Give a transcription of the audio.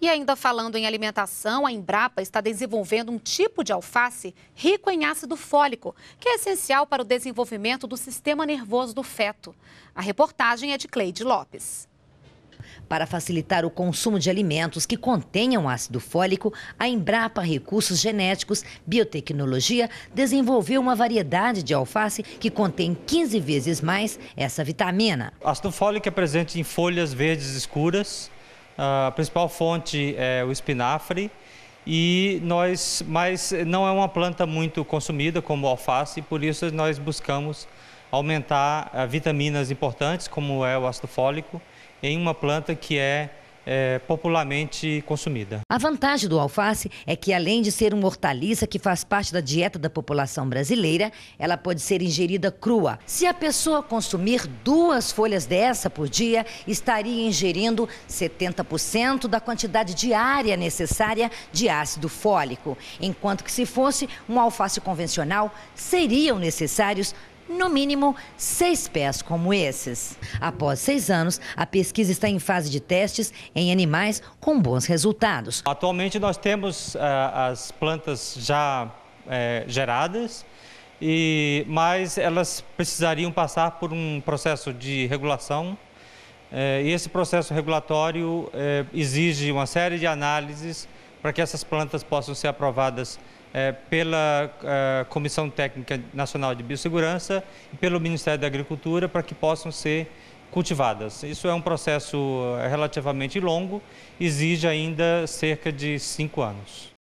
E ainda falando em alimentação, a Embrapa está desenvolvendo um tipo de alface rico em ácido fólico, que é essencial para o desenvolvimento do sistema nervoso do feto. A reportagem é de Cleide Lopes. Para facilitar o consumo de alimentos que contenham ácido fólico, a Embrapa Recursos Genéticos Biotecnologia desenvolveu uma variedade de alface que contém 15 vezes mais essa vitamina. O ácido fólico é presente em folhas verdes escuras, a principal fonte é o espinafre e nós, mas não é uma planta muito consumida como o alface, por isso nós buscamos aumentar ah, vitaminas importantes como é o ácido fólico em uma planta que é é, popularmente consumida. A vantagem do alface é que, além de ser uma hortaliça que faz parte da dieta da população brasileira, ela pode ser ingerida crua. Se a pessoa consumir duas folhas dessa por dia, estaria ingerindo 70% da quantidade diária necessária de ácido fólico, enquanto que, se fosse um alface convencional, seriam necessários no mínimo, seis pés como esses. Após seis anos, a pesquisa está em fase de testes em animais com bons resultados. Atualmente, nós temos uh, as plantas já eh, geradas, e, mas elas precisariam passar por um processo de regulação. Eh, e esse processo regulatório exige uma série de análises para que essas plantas possam ser aprovadas é, pela é, Comissão Técnica Nacional de Biossegurança e pelo Ministério da Agricultura para que possam ser cultivadas. Isso é um processo eh, relativamente longo, exige ainda cerca de cinco anos.